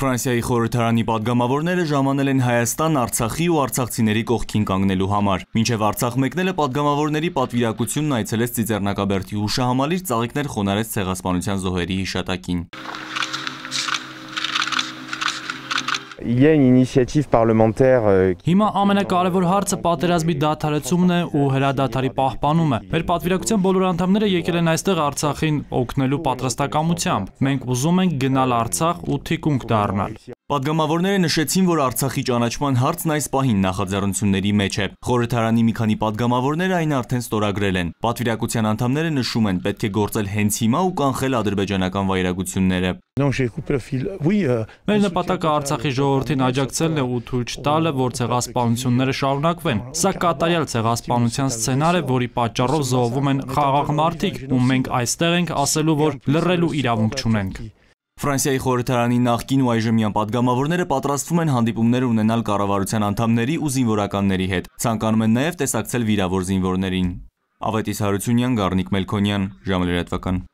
Ֆրանսիայի խորհրդարանի падգամավորները ժամանել են Հայաստան Արցախի ու արցախցիների կողքին կանգնելու համար։ Մինչև Արցախ մեկնելը падգամավորների պատվիրակությունն այցելեց Ծիծեռնակաբերդի հուշահամալիր ծաղիկներ խոնարհեց ցեղասպանության զոհերի հիշատակին։ Euh, Հիմա ամենակարևոր հարցը պատերազմի դադարեցումն է ու հրադադարի պահպանումը։ Մեր պատվիրակության բոլոր անդամները եկել են այստեղ Արցախին օգնելու պատրաստակամությամբ։ Մենք ուզում ենք գնալ Արցախ ու թիկունք դառնալ։ Պատգամավորները նշեցին, որ Արցախի ճանաչման հարցն այս պահին նախաձեռնությունների մեջ է։ Խորհրդարանի մի քանի պատգամավորներ այն արդեն ստորագրել են։ Պատվիրակության անդամները նշում են, պետք է գործել հենց հիմա ու կանխել ադրբեջանական վայրագությունները։ Մեր նպատակը Արցախի ժողովրդին աջակցելն է ու թույլ չտալը, որ ցեղասպանությունները շարունակվեն։ Սա կատարյալ ցեղասպանության սցենար է, որի պատճառով զոհվում են խաղաղ մարդիկ, ու մենք այստեղ ենք ասելու, որ լռելու իրավունք չունենք։ Ֆրանսիայի խորհրդարանի նախկին ու այժմյան падգամավորները պատրաստվում են հանդիպումներ ունենալ կառավարության անդամների ու զինվորականների հետ։ Ցանկանում են նաև տեսակցել վիրավոր զինվորներին։ Ավետիս Հարությունյան, Գառնիկ Մելքոնյան, ժամը լրատվական։